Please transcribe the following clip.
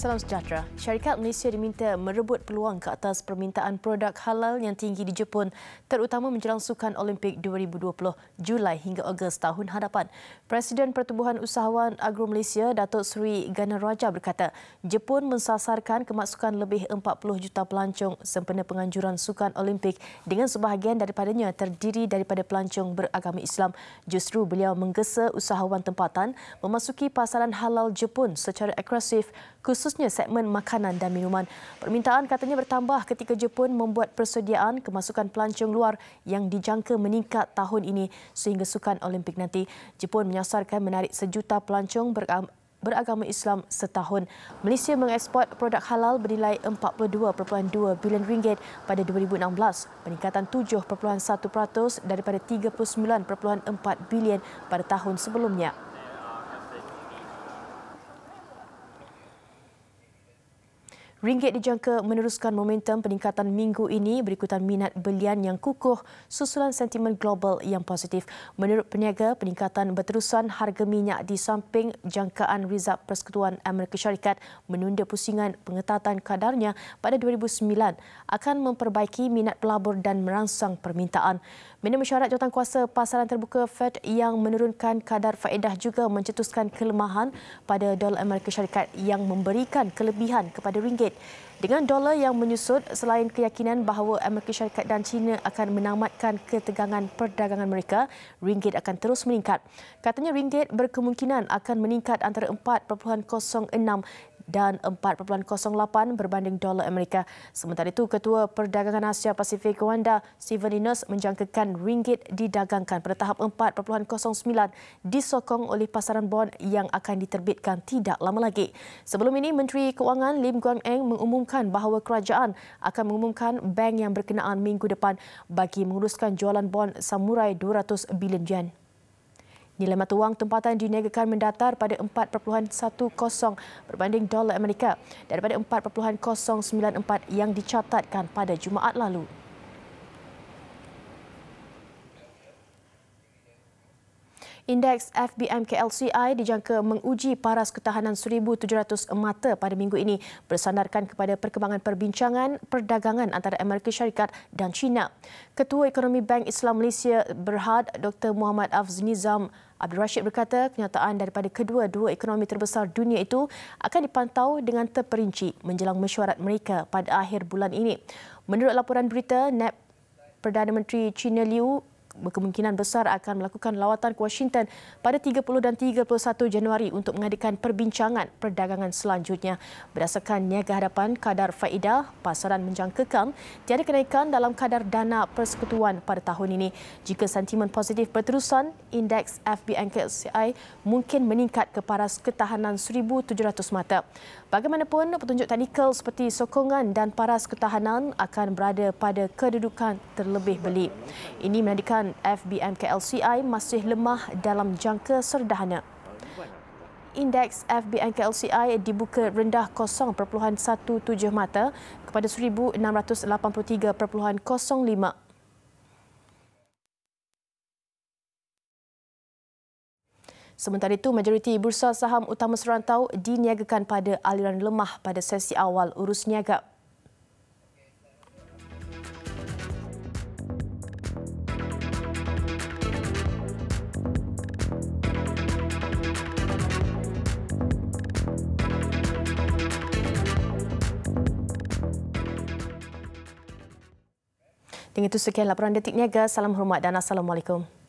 Salam sejahtera. Syarikat Malaysia diminta merebut peluang ke atas permintaan produk halal yang tinggi di Jepun terutama menjelang Sukan Olimpik 2020 Julai hingga Ogos tahun hadapan. Presiden Pertubuhan Usahawan Agro Malaysia Datuk Sri Ganaraja berkata, Jepun mensasarkan kemasukan lebih 40 juta pelancong sempena penganjuran Sukan Olimpik dengan sebahagian daripadanya terdiri daripada pelancong beragama Islam. Justru beliau menggesa usahawan tempatan memasuki pasaran halal Jepun secara agresif khusus khususnya segmen makanan dan minuman. Permintaan katanya bertambah ketika Jepun membuat persediaan kemasukan pelancong luar yang dijangka meningkat tahun ini sehingga sukan Olimpik nanti. Jepun menyasarkan menarik sejuta pelancong beragama beragama Islam setahun. Malaysia mengeksport produk halal bernilai 42.2 bilion ringgit pada 2016, peningkatan 7.1% daripada 39.4 bilion pada tahun sebelumnya. Ringgit dijangka meneruskan momentum peningkatan minggu ini berikutan minat belian yang kukuh susulan sentimen global yang positif. Menurut peniaga, peningkatan berterusan harga minyak di samping jangkaan Rizab Persekutuan Amerika Syarikat menunda pusingan pengetatan kadarnya pada 2009 akan memperbaiki minat pelabur dan merangsang permintaan. Minum mesyuarat jawatan kuasa pasaran terbuka Fed yang menurunkan kadar faedah juga mencetuskan kelemahan pada dolar Amerika Syarikat yang memberikan kelebihan kepada ringgit ringgit. Dengan dolar yang menyusut selain keyakinan bahawa Amerika Syarikat dan China akan menamatkan ketegangan perdagangan mereka, ringgit akan terus meningkat. Katanya ringgit berkemungkinan akan meningkat antara 4.06 dan 4.08 berbanding dolar Amerika. Sementara itu, Ketua Perdagangan Asia Pasifik Wanda Steven Innes menjangkakan ringgit didagangkan pada tahap 4.09 disokong oleh pasaran bond yang akan diterbitkan tidak lama lagi. Sebelum ini, Menteri Keuangan Lim Guan Eng mengumumkan bahawa kerajaan akan mengumumkan bank yang berkenaan minggu depan bagi menguruskan jualan bond samurai 200 bilion yen. Nilai mata wang tempatan diniagakan mendatar pada 4.10 berbanding dolar Amerika daripada 4.094 yang dicatatkan pada Jumaat lalu. Indeks FBM KLCI dijangka menguji paras ketahanan 1,700 mata pada minggu ini bersandarkan kepada perkembangan perbincangan perdagangan antara Amerika Syarikat dan China. Ketua Ekonomi Bank Islam Malaysia Berhad Dr. Muhammad Afznizam Abdul Rashid berkata kenyataan daripada kedua-dua ekonomi terbesar dunia itu akan dipantau dengan terperinci menjelang mesyuarat mereka pada akhir bulan ini. Menurut laporan berita, NAP e Perdana Menteri China Liu berkemungkinan besar akan melakukan lawatan ke Washington pada 30 dan 31 Januari untuk mengadakan perbincangan perdagangan selanjutnya. Berdasarkan niaga hadapan kadar faedah, pasaran menjang kekang, tiada kenaikan dalam kadar dana persekutuan pada tahun ini. Jika sentimen positif berterusan, indeks FBNKLCI mungkin meningkat ke paras ketahanan 1,700 mata. Bagaimanapun, petunjuk teknikal seperti sokongan dan paras ketahanan akan berada pada kedudukan terlebih beli. Ini menandakan pasukan FBM KLCI masih lemah dalam jangka serdahana. Indeks FBN KLCI dibuka rendah 0.17 mata kepada 1683.05. Sementara itu, majoriti bursa saham utama serantau diniagakan pada aliran lemah pada sesi awal urus niaga. Dengan itu sekian laporan detik niaga. Salam hormat dan assalamualaikum.